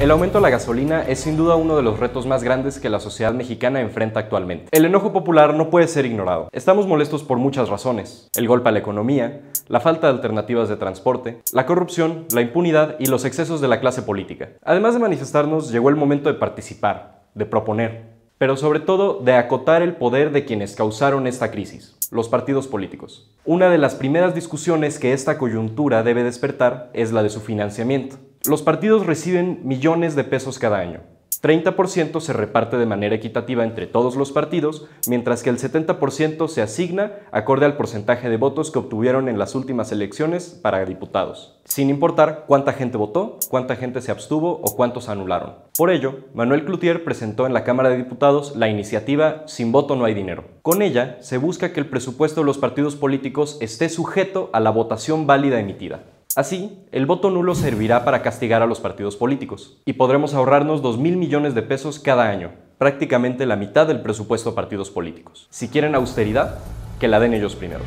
El aumento de la gasolina es sin duda uno de los retos más grandes que la sociedad mexicana enfrenta actualmente. El enojo popular no puede ser ignorado. Estamos molestos por muchas razones. El golpe a la economía, la falta de alternativas de transporte, la corrupción, la impunidad y los excesos de la clase política. Además de manifestarnos, llegó el momento de participar, de proponer, pero sobre todo de acotar el poder de quienes causaron esta crisis, los partidos políticos. Una de las primeras discusiones que esta coyuntura debe despertar es la de su financiamiento. Los partidos reciben millones de pesos cada año. 30% se reparte de manera equitativa entre todos los partidos, mientras que el 70% se asigna acorde al porcentaje de votos que obtuvieron en las últimas elecciones para diputados, sin importar cuánta gente votó, cuánta gente se abstuvo o cuántos anularon. Por ello, Manuel Cloutier presentó en la Cámara de Diputados la iniciativa Sin voto no hay dinero. Con ella se busca que el presupuesto de los partidos políticos esté sujeto a la votación válida emitida. Así, el voto nulo servirá para castigar a los partidos políticos y podremos ahorrarnos 2.000 millones de pesos cada año, prácticamente la mitad del presupuesto a partidos políticos. Si quieren austeridad, que la den ellos primero.